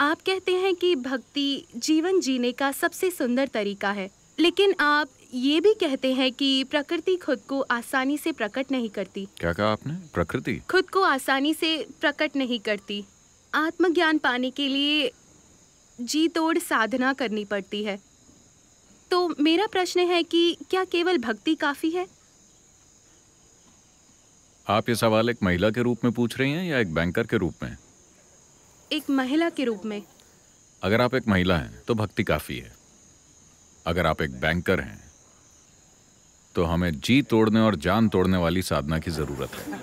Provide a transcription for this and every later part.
आप कहते हैं कि भक्ति जीवन जीने का सबसे सुंदर तरीका है लेकिन आप ये भी कहते हैं कि प्रकृति खुद को आसानी से प्रकट नहीं करती क्या कहा आपने प्रकृति खुद को आसानी से प्रकट नहीं करती आत्मज्ञान पाने के लिए जी तोड़ साधना करनी पड़ती है तो मेरा प्रश्न है कि क्या केवल भक्ति काफी है आप ये सवाल एक महिला के रूप में पूछ रही हैं या एक बैंकर के रूप में एक महिला के रूप में अगर आप एक महिला हैं तो भक्ति काफी है अगर आप एक बैंकर हैं तो हमें जी तोड़ने और जान तोड़ने वाली साधना की जरूरत है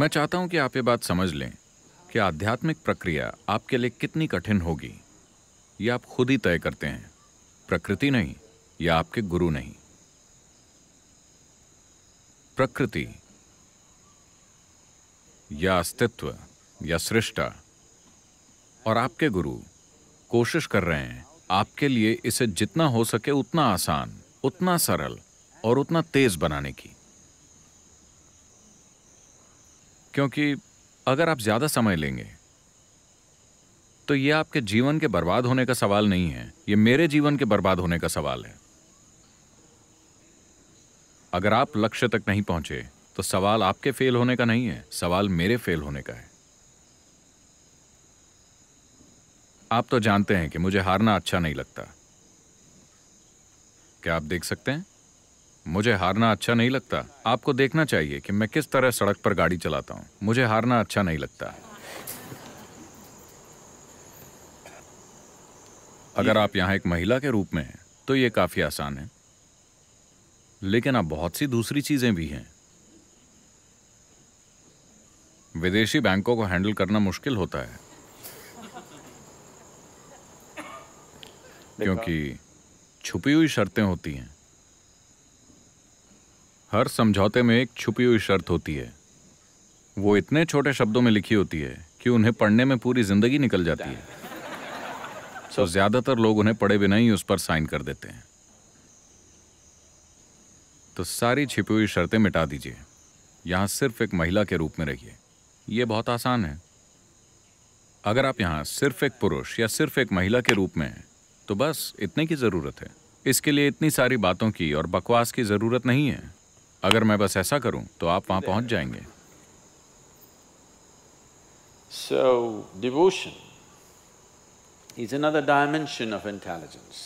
मैं चाहता हूं कि आप ये बात समझ लें कि आध्यात्मिक प्रक्रिया आपके लिए कितनी कठिन होगी यह आप खुद ही तय करते हैं प्रकृति नहीं या आपके गुरु नहीं प्रकृति या अस्तित्व या सृष्टा और आपके गुरु कोशिश कर रहे हैं आपके लिए इसे जितना हो सके उतना आसान उतना सरल और उतना तेज बनाने की क्योंकि अगर आप ज्यादा समय लेंगे तो यह आपके जीवन के बर्बाद होने का सवाल नहीं है यह मेरे जीवन के बर्बाद होने का सवाल है अगर आप लक्ष्य तक नहीं पहुंचे तो सवाल आपके फेल होने का नहीं है सवाल मेरे फेल होने का है आप तो जानते हैं कि मुझे हारना अच्छा नहीं लगता क्या आप देख सकते हैं मुझे हारना अच्छा नहीं लगता आपको देखना चाहिए कि मैं किस तरह सड़क पर गाड़ी चलाता हूं मुझे हारना अच्छा नहीं लगता अगर आप यहां एक महिला के रूप में हैं तो यह काफ़ी आसान है लेकिन आप बहुत सी दूसरी चीज़ें भी हैं विदेशी बैंकों को हैंडल करना मुश्किल होता है क्योंकि छुपी हुई शर्तें होती हैं हर समझौते में एक छुपी हुई शर्त होती है वो इतने छोटे शब्दों में लिखी होती है कि उन्हें पढ़ने में पूरी जिंदगी निकल जाती है तो ज्यादातर लोग उन्हें पढ़े बिना ही उस पर साइन कर देते हैं तो सारी छिपी हुई शर्तें मिटा दीजिए यहां सिर्फ एक महिला के रूप में रहिए यह बहुत आसान है अगर आप यहां सिर्फ एक पुरुष या सिर्फ एक महिला के रूप में हैं तो बस इतने की ज़रूरत है इसके लिए इतनी सारी बातों की और बकवास की ज़रूरत नहीं है अगर मैं बस ऐसा करूं तो आप वहां पहुंच जाएंगे So devotion is another dimension of intelligence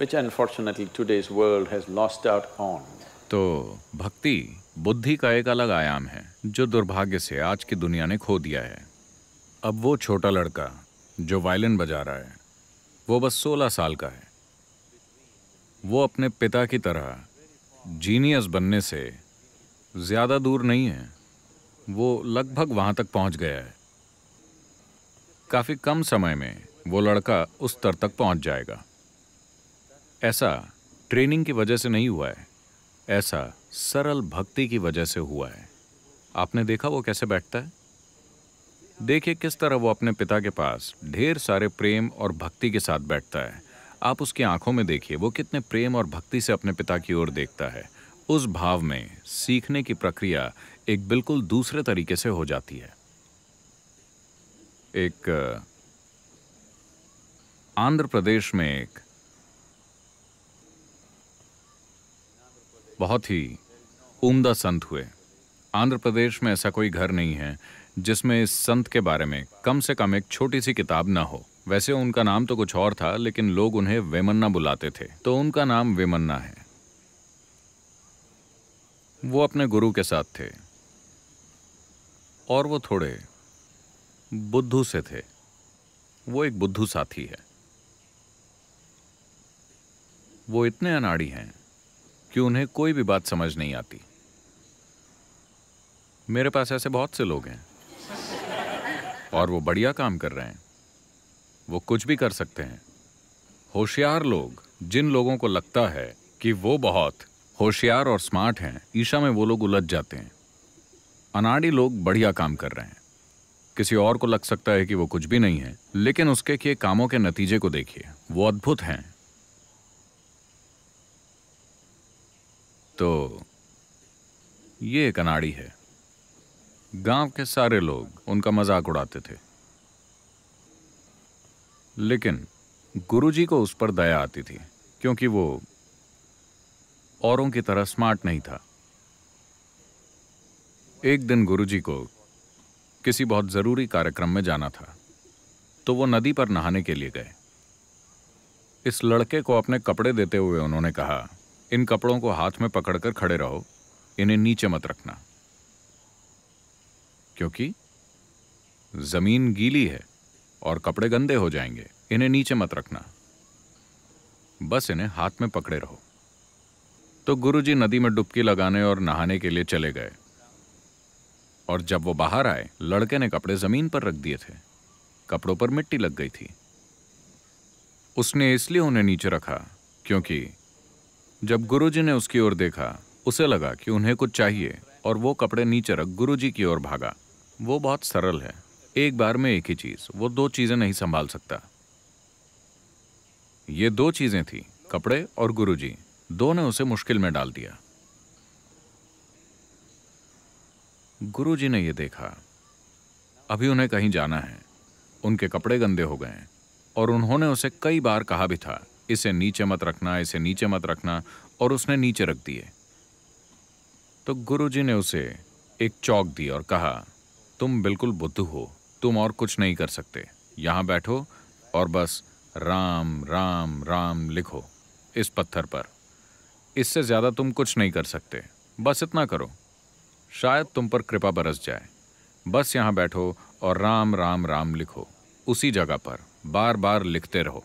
which unfortunately today's world has lost out on तो भक्ति बुद्धि का एक अलग आयाम है जो दुर्भाग्य से आज की दुनिया ने खो दिया है अब वो छोटा लड़का जो वायलिन बजा रहा है वो बस सोलह साल का है वो अपने पिता की तरह जीनियस बनने से ज़्यादा दूर नहीं है वो लगभग वहाँ तक पहुँच गया है काफ़ी कम समय में वो लड़का उस स्तर तक पहुँच जाएगा ऐसा ट्रेनिंग की वजह से नहीं हुआ है ऐसा सरल भक्ति की वजह से हुआ है आपने देखा वो कैसे बैठता है देखिए किस तरह वो अपने पिता के पास ढेर सारे प्रेम और भक्ति के साथ बैठता है आप उसकी आंखों में देखिए वो कितने प्रेम और भक्ति से अपने पिता की ओर देखता है उस भाव में सीखने की प्रक्रिया एक बिल्कुल दूसरे तरीके से हो जाती है एक आंध्र प्रदेश में एक बहुत ही उम्दा संत हुए आंध्र प्रदेश में ऐसा कोई घर नहीं है जिसमें इस संत के बारे में कम से कम एक छोटी सी किताब न हो वैसे उनका नाम तो कुछ और था लेकिन लोग उन्हें वेमन्ना बुलाते थे तो उनका नाम वेमन्ना है वो अपने गुरु के साथ थे और वो थोड़े बुद्धू से थे वो एक बुद्धू साथी है वो इतने अनाड़ी हैं कि उन्हें कोई भी बात समझ नहीं आती मेरे पास ऐसे बहुत से लोग हैं और वो बढ़िया काम कर रहे हैं वो कुछ भी कर सकते हैं होशियार लोग जिन लोगों को लगता है कि वो बहुत होशियार और स्मार्ट हैं ईशा में वो लोग उलझ जाते हैं अनाड़ी लोग बढ़िया काम कर रहे हैं किसी और को लग सकता है कि वो कुछ भी नहीं है लेकिन उसके किए कामों के नतीजे को देखिए वो अद्भुत हैं तो ये एक अनाड़ी है गांव के सारे लोग उनका मजाक उड़ाते थे लेकिन गुरुजी को उस पर दया आती थी क्योंकि वो औरों की तरह स्मार्ट नहीं था एक दिन गुरुजी को किसी बहुत ज़रूरी कार्यक्रम में जाना था तो वो नदी पर नहाने के लिए गए इस लड़के को अपने कपड़े देते हुए उन्होंने कहा इन कपड़ों को हाथ में पकड़कर खड़े रहो इन्हें नीचे मत रखना क्योंकि जमीन गीली है और कपड़े गंदे हो जाएंगे इन्हें नीचे मत रखना बस इन्हें हाथ में पकड़े रहो तो गुरुजी नदी में डुबकी लगाने और नहाने के लिए चले गए और जब वो बाहर आए लड़के ने कपड़े जमीन पर रख दिए थे कपड़ों पर मिट्टी लग गई थी उसने इसलिए उन्हें नीचे रखा क्योंकि जब गुरुजी ने उसकी ओर देखा उसे लगा कि उन्हें कुछ चाहिए और वो कपड़े नीचे रख गुरुजी की ओर भागा वो बहुत सरल है एक बार में एक ही चीज वो दो चीजें नहीं संभाल सकता ये दो चीजें थी कपड़े और गुरुजी दो ने उसे मुश्किल में डाल दिया गुरुजी ने यह देखा अभी उन्हें कहीं जाना है उनके कपड़े गंदे हो गए और उन्होंने उसे कई बार कहा भी था इसे नीचे मत रखना इसे नीचे मत रखना और उसने नीचे रख दिए तो गुरुजी ने उसे एक चौक दी और कहा तुम बिल्कुल बुद्ध हो तुम और कुछ नहीं कर सकते यहाँ बैठो और बस राम राम राम लिखो इस पत्थर पर इससे ज़्यादा तुम कुछ नहीं कर सकते बस इतना करो शायद तुम पर कृपा बरस जाए बस यहाँ बैठो और राम राम राम लिखो उसी जगह पर बार बार लिखते रहो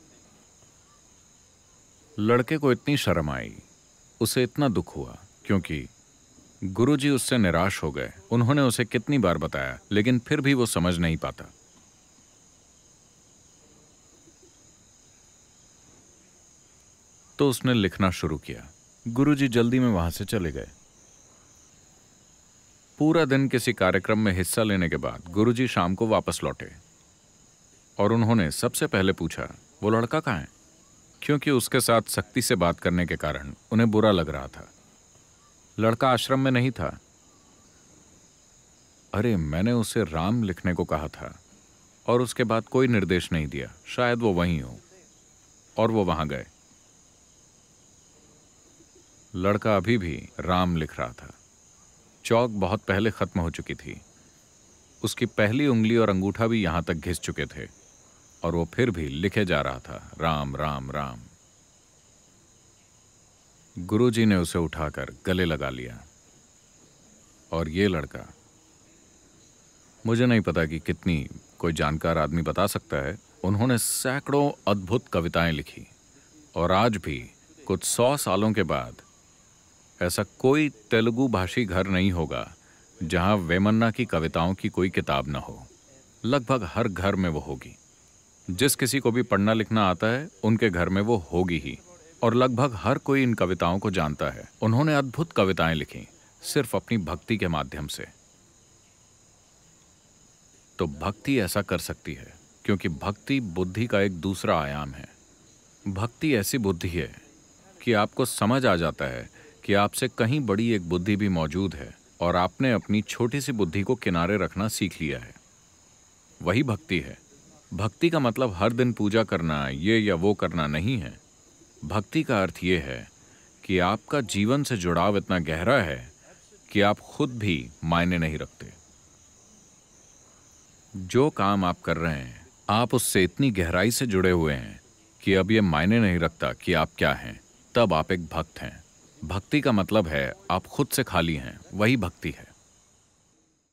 लड़के को इतनी शर्म आई उसे इतना दुख हुआ क्योंकि गुरुजी उससे निराश हो गए उन्होंने उसे कितनी बार बताया लेकिन फिर भी वो समझ नहीं पाता तो उसने लिखना शुरू किया गुरुजी जल्दी में वहां से चले गए पूरा दिन किसी कार्यक्रम में हिस्सा लेने के बाद गुरुजी शाम को वापस लौटे और उन्होंने सबसे पहले पूछा वो लड़का कहाँ है क्योंकि उसके साथ सख्ती से बात करने के कारण उन्हें बुरा लग रहा था लड़का आश्रम में नहीं था अरे मैंने उसे राम लिखने को कहा था और उसके बाद कोई निर्देश नहीं दिया शायद वो वहीं हो और वो वहां गए लड़का अभी भी राम लिख रहा था चौक बहुत पहले खत्म हो चुकी थी उसकी पहली उंगली और अंगूठा भी यहां तक घिस चुके थे और वो फिर भी लिखे जा रहा था राम राम राम गुरुजी ने उसे उठाकर गले लगा लिया और ये लड़का मुझे नहीं पता कि कितनी कोई जानकार आदमी बता सकता है उन्होंने सैकड़ों अद्भुत कविताएं लिखी और आज भी कुछ सौ सालों के बाद ऐसा कोई तेलुगु भाषी घर नहीं होगा जहां वेमन्ना की कविताओं की कोई किताब न हो लगभग हर घर में वो होगी जिस किसी को भी पढ़ना लिखना आता है उनके घर में वो होगी ही और लगभग हर कोई इन कविताओं को जानता है उन्होंने अद्भुत कविताएं लिखी सिर्फ अपनी भक्ति के माध्यम से तो भक्ति ऐसा कर सकती है क्योंकि भक्ति बुद्धि का एक दूसरा आयाम है भक्ति ऐसी बुद्धि है कि आपको समझ आ जाता है कि आपसे कहीं बड़ी एक बुद्धि भी मौजूद है और आपने अपनी छोटी सी बुद्धि को किनारे रखना सीख लिया है वही भक्ति है भक्ति का मतलब हर दिन पूजा करना ये या वो करना नहीं है भक्ति का अर्थ ये है कि आपका जीवन से जुड़ाव इतना गहरा है कि आप खुद भी मायने नहीं रखते जो काम आप कर रहे हैं आप उससे इतनी गहराई से जुड़े हुए हैं कि अब यह मायने नहीं रखता कि आप क्या हैं तब आप एक भक्त हैं भक्ति का मतलब है आप खुद से खाली हैं वही भक्ति है